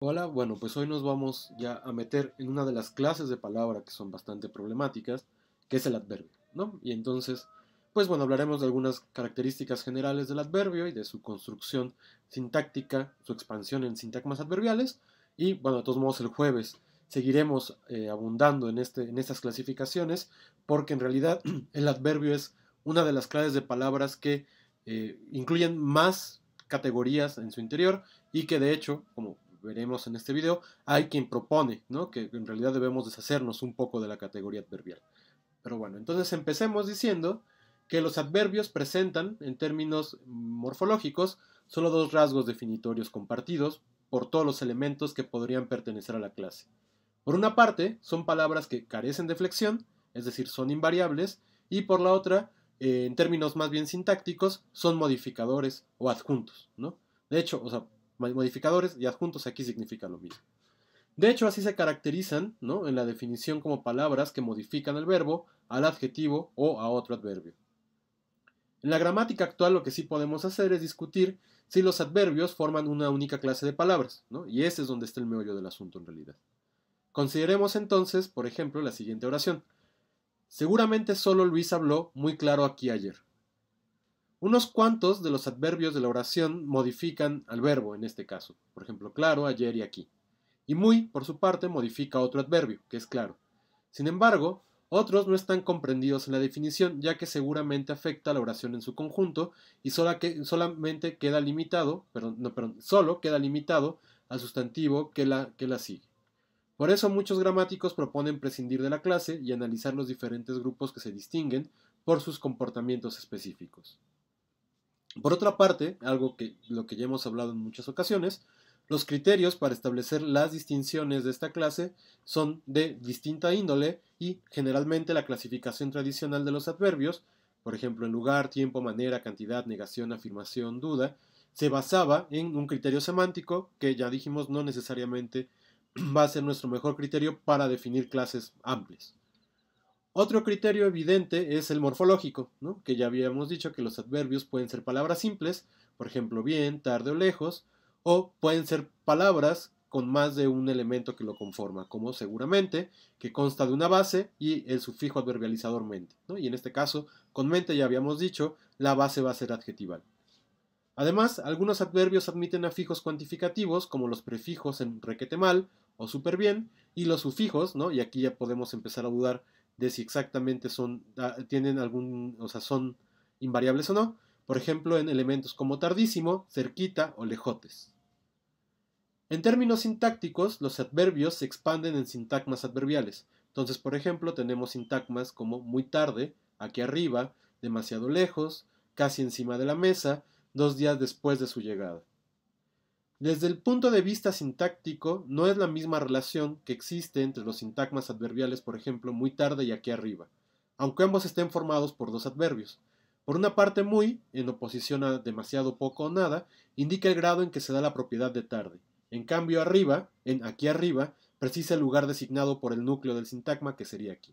Hola, bueno, pues hoy nos vamos ya a meter en una de las clases de palabra que son bastante problemáticas, que es el adverbio, ¿no? Y entonces, pues bueno, hablaremos de algunas características generales del adverbio y de su construcción sintáctica, su expansión en sintagmas adverbiales, y bueno, de todos modos el jueves seguiremos eh, abundando en, este, en estas clasificaciones, porque en realidad el adverbio es una de las clases de palabras que eh, incluyen más categorías en su interior y que de hecho, como veremos en este video, hay quien propone ¿no? que en realidad debemos deshacernos un poco de la categoría adverbial. Pero bueno, entonces empecemos diciendo que los adverbios presentan, en términos morfológicos, solo dos rasgos definitorios compartidos por todos los elementos que podrían pertenecer a la clase. Por una parte, son palabras que carecen de flexión, es decir, son invariables, y por la otra, eh, en términos más bien sintácticos, son modificadores o adjuntos, ¿no? De hecho, o sea, modificadores y adjuntos aquí significa lo mismo. De hecho, así se caracterizan ¿no? en la definición como palabras que modifican el verbo al adjetivo o a otro adverbio. En la gramática actual lo que sí podemos hacer es discutir si los adverbios forman una única clase de palabras, ¿no? y ese es donde está el meollo del asunto en realidad. Consideremos entonces, por ejemplo, la siguiente oración. Seguramente solo Luis habló muy claro aquí ayer. Unos cuantos de los adverbios de la oración modifican al verbo en este caso, por ejemplo, claro, ayer y aquí. Y muy, por su parte, modifica otro adverbio, que es claro. Sin embargo, otros no están comprendidos en la definición, ya que seguramente afecta a la oración en su conjunto y solamente queda limitado, solo queda limitado al sustantivo que que la sigue. Por eso muchos gramáticos proponen prescindir de la clase y analizar los diferentes grupos que se distinguen por sus comportamientos específicos. Por otra parte, algo que lo que ya hemos hablado en muchas ocasiones, los criterios para establecer las distinciones de esta clase son de distinta índole y generalmente la clasificación tradicional de los adverbios, por ejemplo en lugar, tiempo, manera, cantidad, negación, afirmación, duda, se basaba en un criterio semántico que ya dijimos no necesariamente va a ser nuestro mejor criterio para definir clases amplias. Otro criterio evidente es el morfológico, que ya habíamos dicho que los adverbios pueden ser palabras simples, por ejemplo bien, tarde o lejos, o pueden ser palabras con más de un elemento que lo conforma, como seguramente, que consta de una base y el sufijo adverbializador mente. Y en este caso, con mente ya habíamos dicho, la base va a ser adjetival. Además, algunos adverbios admiten afijos cuantificativos, como los prefijos en requete mal o súper bien, y los sufijos, ¿no? y aquí ya podemos empezar a dudar de si exactamente son, ah, tienen algún, o sea, son invariables o no. Por ejemplo, en elementos como tardísimo, cerquita o lejotes. En términos sintácticos, los adverbios se expanden en sintagmas adverbiales. Entonces, por ejemplo, tenemos sintagmas como muy tarde, aquí arriba, demasiado lejos, casi encima de la mesa, dos días después de su llegada. Desde el punto de vista sintáctico, no es la misma relación que existe entre los sintagmas adverbiales, por ejemplo, muy tarde y aquí arriba, aunque ambos estén formados por dos adverbios. Por una parte, muy, en oposición a demasiado poco o nada, indica el grado en que se da la propiedad de tarde. En cambio, arriba, en aquí arriba, precisa el lugar designado por el núcleo del sintagma que sería aquí.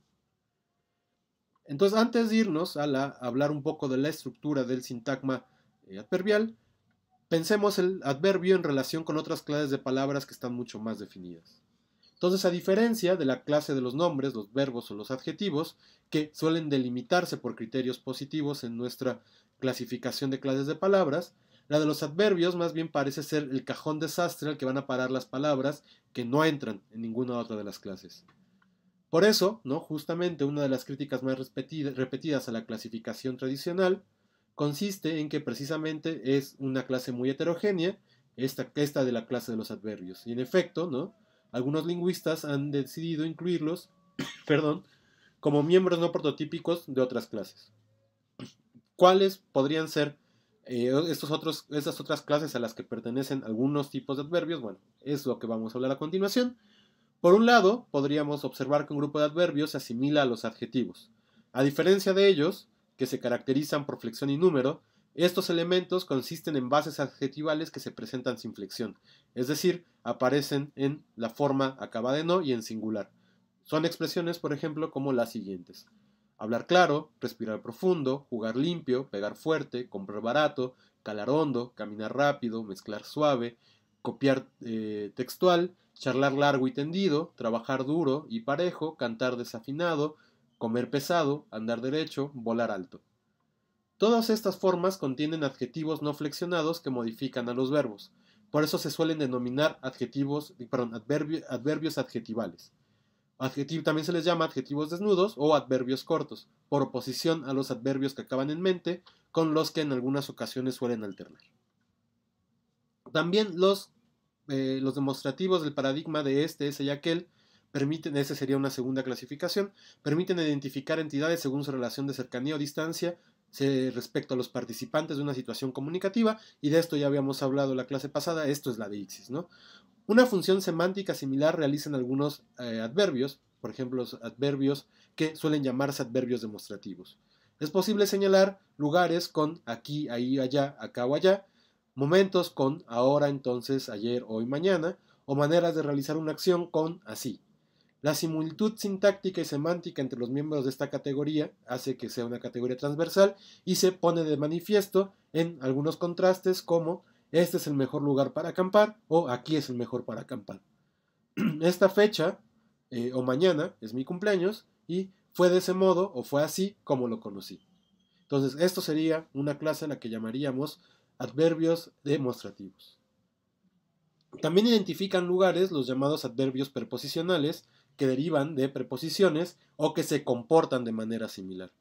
Entonces, antes de irnos a, hablar un poco de la estructura del sintagma eh, adverbial, Pensemos el adverbio en relación con otras clases de palabras que están mucho más definidas. Entonces, a diferencia de la clase de los nombres, los verbos o los adjetivos, que suelen delimitarse por criterios positivos en nuestra clasificación de clases de palabras, la de los adverbios más bien parece ser el cajón desastre al que van a parar las palabras que no entran en ninguna otra de las clases. Por eso, ¿no? justamente una de las críticas más repetidas a la clasificación tradicional consiste en que precisamente es una clase muy heterogénea, esta, esta de la clase de los adverbios. Y en efecto, ¿no? Algunos lingüistas han decidido incluirlos, perdón, como miembros no prototípicos de otras clases. ¿Cuáles podrían ser eh, estos otros, estas otras clases a las que pertenecen algunos tipos de adverbios? Bueno, es lo que vamos a hablar a continuación. Por un lado, podríamos observar que un grupo de adverbios se asimila a los adjetivos. A diferencia de ellos, que se caracterizan por flexión y número, estos elementos consisten en bases adjetivales que se presentan sin flexión, es decir, aparecen en la forma acabada de no y en singular. Son expresiones, por ejemplo, como las siguientes. Hablar claro, respirar profundo, jugar limpio, pegar fuerte, comprar barato, calar hondo, caminar rápido, mezclar suave, copiar eh, textual, charlar largo y tendido, trabajar duro y parejo, cantar desafinado, comer pesado, andar derecho, volar alto. Todas estas formas contienen adjetivos no flexionados que modifican a los verbos, por eso se suelen denominar adjetivos, adverbios adjetivales. Adjetivo, también se les llama adjetivos desnudos o adverbios cortos, por oposición a los adverbios que acaban en mente, con los que en algunas ocasiones suelen alternar. También los, eh, los demostrativos del paradigma de este, ese y aquel permiten, esa sería una segunda clasificación, permiten identificar entidades según su relación de cercanía o distancia respecto a los participantes de una situación comunicativa, y de esto ya habíamos hablado en la clase pasada, esto es la de ICSIS, ¿no? Una función semántica similar realizan algunos eh, adverbios, por ejemplo, los adverbios que suelen llamarse adverbios demostrativos. Es posible señalar lugares con aquí, ahí, allá, acá o allá, momentos con ahora, entonces, ayer, hoy, mañana, o maneras de realizar una acción con así. La similitud sintáctica y semántica entre los miembros de esta categoría hace que sea una categoría transversal y se pone de manifiesto en algunos contrastes como este es el mejor lugar para acampar o aquí es el mejor para acampar. Esta fecha eh, o mañana es mi cumpleaños y fue de ese modo o fue así como lo conocí. Entonces, esto sería una clase a la que llamaríamos adverbios demostrativos. También identifican lugares los llamados adverbios preposicionales, que derivan de preposiciones o que se comportan de manera similar.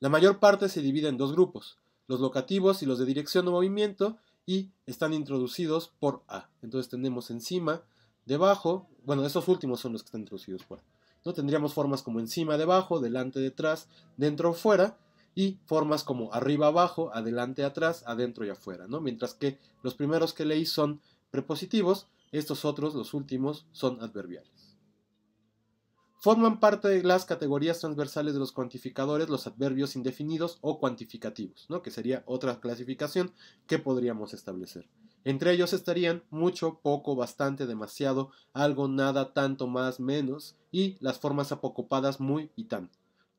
La mayor parte se divide en dos grupos, los locativos y los de dirección o movimiento, y están introducidos por A. Entonces tenemos encima, debajo, bueno, estos últimos son los que están introducidos por A. ¿no? Tendríamos formas como encima, debajo, delante, detrás, dentro o fuera, y formas como arriba, abajo, adelante, atrás, adentro y afuera, ¿no? Mientras que los primeros que leí son prepositivos, estos otros, los últimos, son adverbiales. Forman parte de las categorías transversales de los cuantificadores los adverbios indefinidos o cuantificativos, ¿no? que sería otra clasificación que podríamos establecer. Entre ellos estarían mucho, poco, bastante, demasiado, algo, nada, tanto, más, menos y las formas apocopadas muy y tan.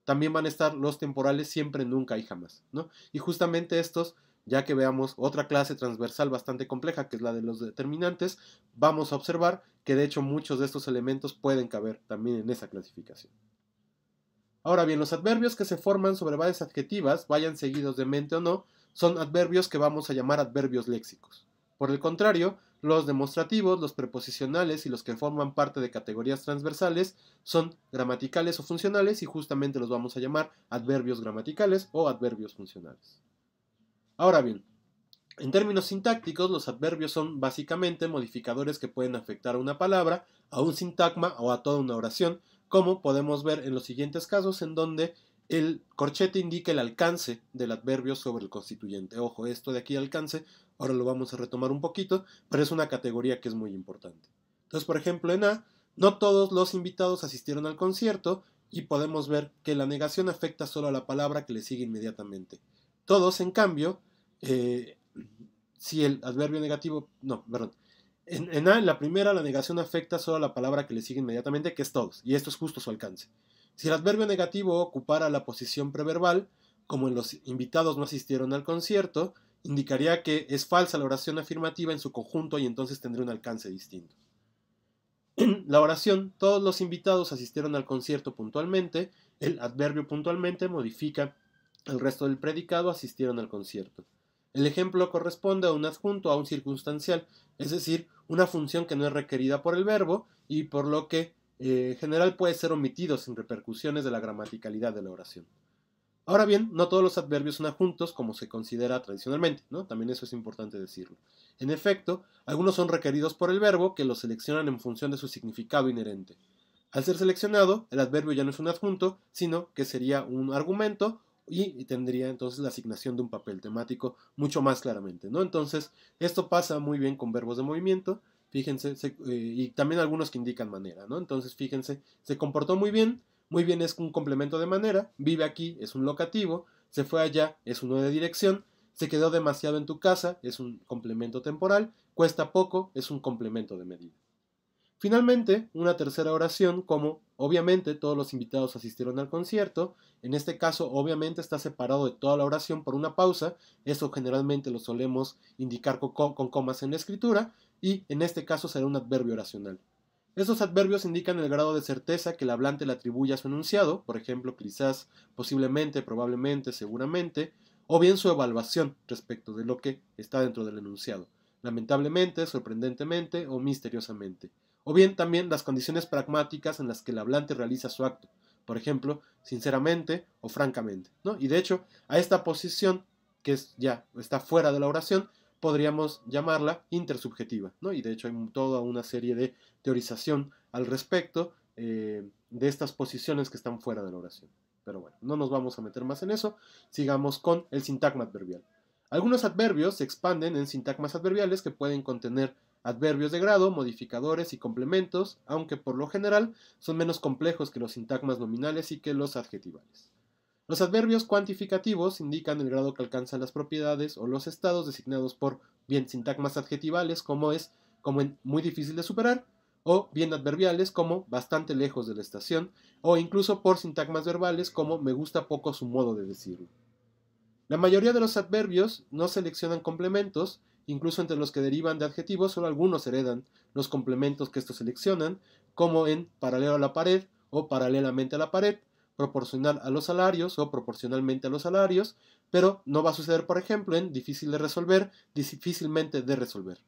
También van a estar los temporales siempre, nunca y jamás, ¿no? Y justamente estos ya que veamos otra clase transversal bastante compleja, que es la de los determinantes, vamos a observar que de hecho muchos de estos elementos pueden caber también en esa clasificación. Ahora bien, los adverbios que se forman sobre varias adjetivas, vayan seguidos de mente o no, son adverbios que vamos a llamar adverbios léxicos. Por el contrario, los demostrativos, los preposicionales y los que forman parte de categorías transversales son gramaticales o funcionales y justamente los vamos a llamar adverbios gramaticales o adverbios funcionales. Ahora bien, en términos sintácticos, los adverbios son básicamente modificadores que pueden afectar a una palabra, a un sintagma o a toda una oración, como podemos ver en los siguientes casos en donde el corchete indica el alcance del adverbio sobre el constituyente. Ojo, esto de aquí alcance, ahora lo vamos a retomar un poquito, pero es una categoría que es muy importante. Entonces, por ejemplo, en A, no todos los invitados asistieron al concierto y podemos ver que la negación afecta solo a la palabra que le sigue inmediatamente. Todos, en cambio, eh, si el adverbio negativo, no, perdón. En, A, en la primera, la negación afecta solo a la palabra que le sigue inmediatamente, que es todos, y esto es justo su alcance. Si el adverbio negativo ocupara la posición preverbal, como en los invitados no asistieron al concierto, indicaría que es falsa la oración afirmativa en su conjunto y entonces tendría un alcance distinto. la oración, todos los invitados asistieron al concierto puntualmente, el adverbio puntualmente modifica el resto del predicado asistieron al concierto. El ejemplo corresponde a un adjunto a un circunstancial, es decir, una función que no es requerida por el verbo y por lo que eh, en general puede ser omitido sin repercusiones de la gramaticalidad de la oración. Ahora bien, no todos los adverbios son adjuntos como se considera tradicionalmente, ¿no? También eso es importante decirlo. En efecto, algunos son requeridos por el verbo que los seleccionan en función de su significado inherente. Al ser seleccionado, el adverbio ya no es un adjunto, sino que sería un argumento y tendría entonces la asignación de un papel temático mucho más claramente, ¿no? Entonces, esto pasa muy bien con verbos de movimiento, fíjense, eh, y también algunos que indican manera, ¿no? Entonces, fíjense, se comportó muy bien, muy bien es un complemento de manera, vive aquí es un locativo, se fue allá es uno de dirección, se quedó demasiado en tu casa es un complemento temporal, cuesta poco es un complemento de medida. Finalmente, una tercera oración como Obviamente todos los invitados asistieron al concierto, en este caso obviamente está separado de toda la oración por una pausa, eso generalmente lo solemos indicar con, comas en la escritura, y en este caso será un adverbio oracional. Estos adverbios indican el grado de certeza que el hablante le atribuye a su enunciado, por ejemplo, quizás, posiblemente, probablemente, seguramente, o bien su evaluación respecto de lo que está dentro del enunciado, lamentablemente, sorprendentemente o misteriosamente o bien también las condiciones pragmáticas en las que el hablante realiza su acto, por ejemplo, sinceramente o francamente. ¿no? Y de hecho, a esta posición, que es ya está fuera de la oración, podríamos llamarla intersubjetiva. ¿no? Y de hecho hay toda una serie de teorización al respecto eh, de estas posiciones que están fuera de la oración. Pero bueno, no nos vamos a meter más en eso, sigamos con el sintagma adverbial. Algunos adverbios se expanden en sintagmas adverbiales que pueden contener adverbios de grado, modificadores y complementos, aunque por lo general son menos complejos que los sintagmas nominales y que los adjetivales. Los adverbios cuantificativos indican el grado que alcanzan las propiedades o los estados designados por bien sintagmas adjetivales como es como muy difícil de superar o bien adverbiales como bastante lejos de la estación o incluso por sintagmas verbales como me gusta poco su modo de decirlo. La mayoría de los adverbios no seleccionan complementos Incluso entre los que derivan de adjetivos, solo algunos heredan los complementos que estos seleccionan, como en paralelo a la pared o paralelamente a la pared, proporcional a los salarios o proporcionalmente a los salarios, pero no va a suceder, por ejemplo, en difícil de resolver, difícilmente de resolver.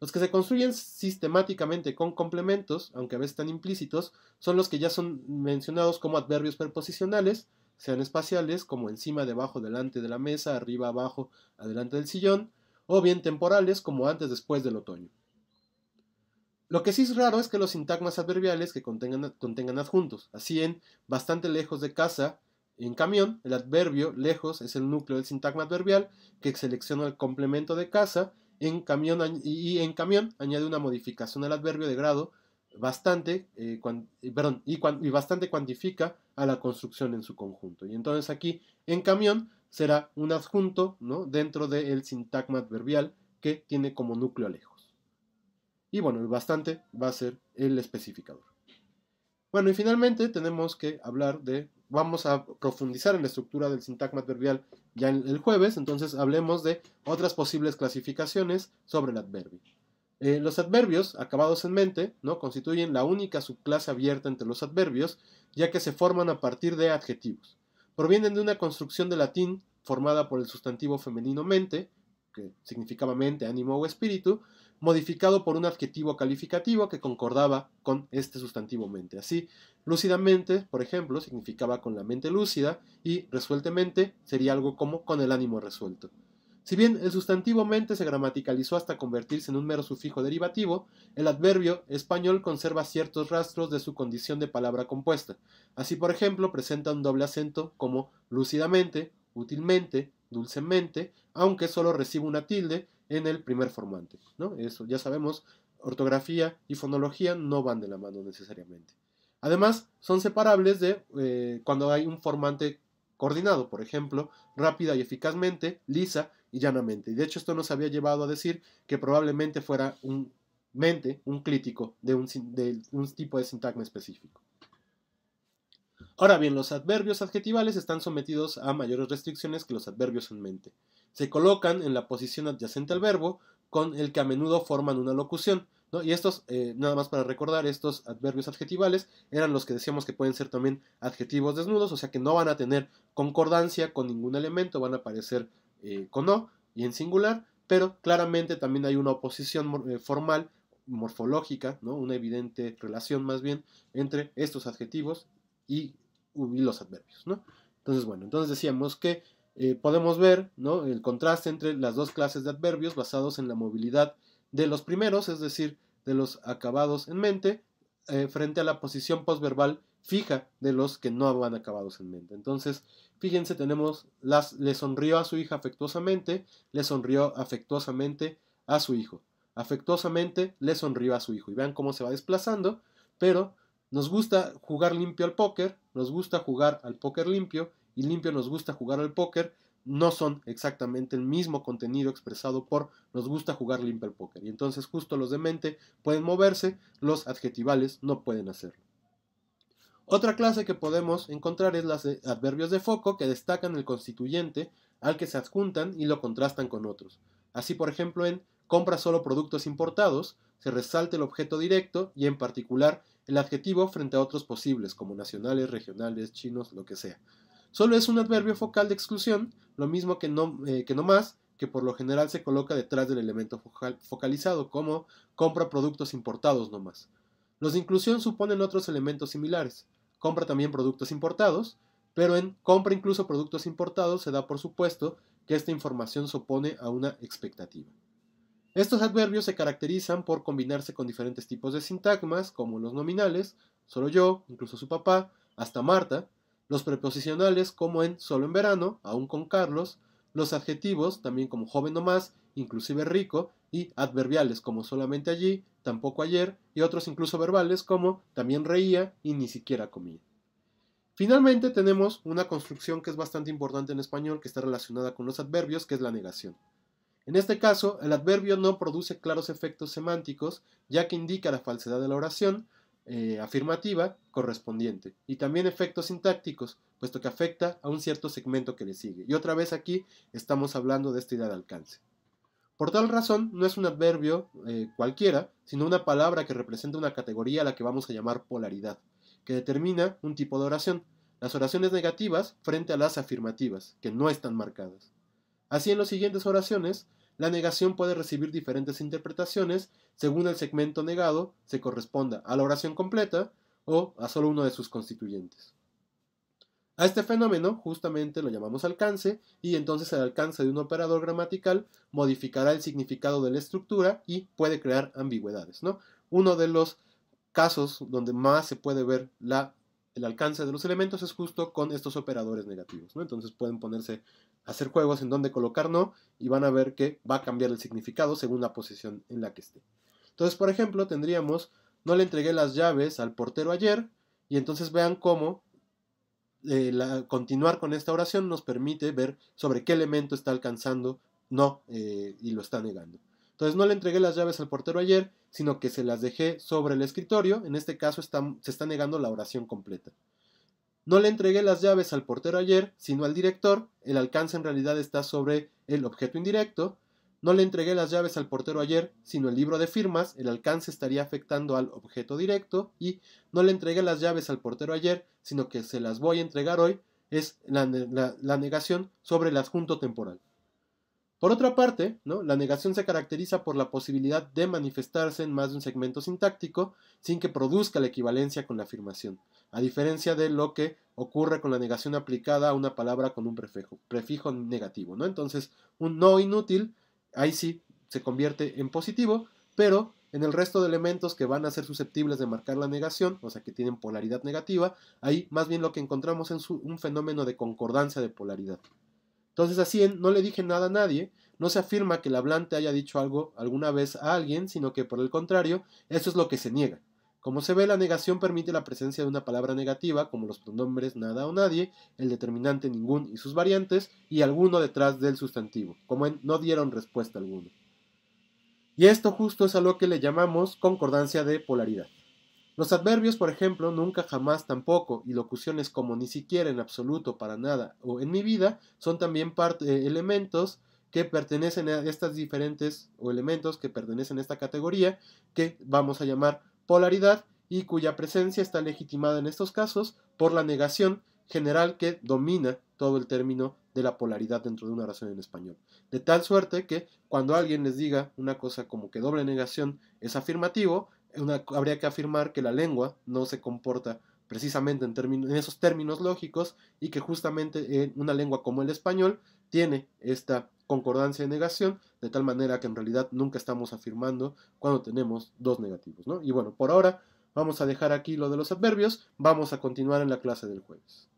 Los que se construyen sistemáticamente con complementos, aunque a veces tan implícitos, son los que ya son mencionados como adverbios preposicionales, sean espaciales, como encima, debajo, delante de la mesa, arriba, abajo, adelante del sillón, o bien temporales como antes después del otoño. Lo que sí es raro es que los sintagmas adverbiales que contengan, contengan adjuntos, así en bastante lejos de casa, en camión, el adverbio lejos es el núcleo del sintagma adverbial que selecciona el complemento de casa en camión, y en camión añade una modificación al adverbio de grado bastante, eh, eh, perdón, y, bastante cuantifica a la construcción en su conjunto. Y entonces aquí en camión será un adjunto ¿no? dentro del sintagma adverbial que tiene como núcleo lejos. Y bueno, el bastante va a ser el especificador. Bueno, y finalmente tenemos que hablar de, vamos a profundizar en la estructura del sintagma adverbial ya el jueves, entonces hablemos de otras posibles clasificaciones sobre el adverbio. Eh, los adverbios, acabados en mente, ¿no? constituyen la única subclase abierta entre los adverbios, ya que se forman a partir de adjetivos provienen de una construcción de latín formada por el sustantivo femenino mente, que significaba mente, ánimo o espíritu, modificado por un adjetivo calificativo que concordaba con este sustantivo mente. Así, lúcidamente, por ejemplo, significaba con la mente lúcida y resueltamente sería algo como con el ánimo resuelto. Si bien el sustantivo mente se gramaticalizó hasta convertirse en un mero sufijo derivativo, el adverbio español conserva ciertos rastros de su condición de palabra compuesta. Así, por ejemplo, presenta un doble acento como lúcidamente, útilmente, dulcemente, aunque solo recibe una tilde en el primer formante. Eso ya sabemos, ortografía y fonología no van de la mano necesariamente. Además, son separables de eh, cuando hay un formante coordinado, por ejemplo, rápida y eficazmente, lisa, y llanamente. Y de hecho esto nos había llevado a decir que probablemente fuera un mente, un crítico de un, tipo de sintagma específico. Ahora bien, los adverbios adjetivales están sometidos a mayores restricciones que los adverbios en mente. Se colocan en la posición adyacente al verbo, con el que a menudo forman una locución. Y estos, eh, nada más para recordar, estos adverbios adjetivales eran los que decíamos que pueden ser también adjetivos desnudos, o sea que no van a tener concordancia con ningún elemento, van a aparecer eh, con O y en singular, pero claramente también hay una oposición eh, formal, morfológica, ¿no? una evidente relación más bien entre estos adjetivos y, los adverbios. ¿no? Entonces, bueno, entonces decíamos que eh, podemos ver ¿no? el contraste entre las dos clases de adverbios basados en la movilidad de los primeros, es decir, de los acabados en mente, frente a la posición posverbal fija de los que no van acabados en mente. Entonces, fíjense, tenemos las, le sonrió a su hija afectuosamente, le sonrió afectuosamente a su hijo. Afectuosamente le sonrió a su hijo. Y vean cómo se va desplazando, pero nos gusta jugar limpio al póker, nos gusta jugar al póker limpio y limpio nos gusta jugar al póker. No son exactamente el mismo contenido expresado por nos gusta jugar limpio al póker. Y entonces justo los de mente pueden moverse, los adjetivales no pueden hacerlo. Otra clase que podemos encontrar es las adverbios de foco que destacan el constituyente al que se adjuntan y lo contrastan con otros. Así, por ejemplo, en compra solo productos importados, se resalta el objeto directo y en particular el adjetivo frente a otros posibles, como nacionales, regionales, chinos, lo que sea. Solo es un adverbio focal de exclusión, lo mismo que no, eh, que más, que por lo general se coloca detrás del elemento focalizado, como compra productos importados no más. Los de inclusión suponen otros elementos similares compra también productos importados, pero en compra incluso productos importados se da por supuesto que esta información se opone a una expectativa. Estos adverbios se caracterizan por combinarse con diferentes tipos de sintagmas, como los nominales, solo yo, incluso su papá, hasta Marta, los preposicionales como en solo en verano, aún con Carlos, los adjetivos, también como joven más, inclusive rico, y adverbiales como solamente allí, tampoco ayer, y otros incluso verbales como también reía y ni siquiera comía. Finalmente tenemos una construcción que es bastante importante en español que está relacionada con los adverbios, que es la negación. En este caso, el adverbio no produce claros efectos semánticos, ya que indica la falsedad de la oración eh, afirmativa correspondiente, y también efectos sintácticos, puesto que afecta a un cierto segmento que le sigue. Y otra vez aquí estamos hablando de esta idea de alcance. Por tal razón, no es un adverbio eh, cualquiera, sino una palabra que representa una categoría a la que vamos a llamar polaridad, que determina un tipo de oración, las oraciones negativas frente a las afirmativas, que no están marcadas. Así en las siguientes oraciones, la negación puede recibir diferentes interpretaciones según el segmento negado se corresponda a la oración completa o a solo uno de sus constituyentes. A este fenómeno justamente lo llamamos alcance y entonces el alcance de un operador gramatical modificará el significado de la estructura y puede crear ambigüedades. ¿no? Uno de los casos donde más se puede ver la, el alcance de los elementos es justo con estos operadores negativos. ¿no? Entonces pueden ponerse a hacer juegos en donde colocar no y van a ver que va a cambiar el significado según la posición en la que esté. Entonces, por ejemplo, tendríamos no le entregué las llaves al portero ayer y entonces vean cómo eh, continuar con esta oración nos permite ver sobre qué elemento está alcanzando no eh, y lo está negando. Entonces no le entregué las llaves al portero ayer, sino que se las dejé sobre el escritorio. En este caso se está negando la oración completa. No le entregué las llaves al portero ayer, sino al director. El alcance en realidad está sobre el objeto indirecto. No le entregué las llaves al portero ayer, sino el libro de firmas, el alcance estaría afectando al objeto directo y no le entregué las llaves al portero ayer, sino que se las voy a entregar hoy, es la, negación sobre el adjunto temporal. Por otra parte, la negación se caracteriza por la posibilidad de manifestarse en más de un segmento sintáctico sin que produzca la equivalencia con la afirmación, a diferencia de lo que ocurre con la negación aplicada a una palabra con un prefijo, prefijo negativo. ¿no? Entonces, un no inútil ahí sí se convierte en positivo, pero en el resto de elementos que van a ser susceptibles de marcar la negación, o sea que tienen polaridad negativa, ahí más bien lo que encontramos es un fenómeno de concordancia de polaridad. Entonces así no le dije nada a nadie, no se afirma que el hablante haya dicho algo alguna vez a alguien, sino que por el contrario, eso es lo que se niega. Como se ve, la negación permite la presencia de una palabra negativa, como los pronombres nada o nadie, el determinante ningún y sus variantes, y alguno detrás del sustantivo, como en no dieron respuesta alguno. Y esto justo es a lo que le llamamos concordancia de polaridad. Los adverbios, por ejemplo, nunca, jamás, tampoco, y locuciones como ni siquiera, en absoluto, para nada o en mi vida, son también eh, elementos que pertenecen a estas diferentes o elementos que pertenecen a esta categoría que vamos a llamar polaridad y cuya presencia está legitimada en estos casos por la negación general que domina todo el término de la polaridad dentro de una oración en español. De tal suerte que cuando alguien les diga una cosa como que doble negación es afirmativo, habría que afirmar que la lengua no se comporta precisamente en, en esos términos lógicos y que justamente en una lengua como el español tiene esta concordancia de negación, de tal manera que en realidad nunca estamos afirmando cuando tenemos dos negativos. ¿no? Y bueno, por ahora vamos a dejar aquí lo de los adverbios, vamos a continuar en la clase del jueves.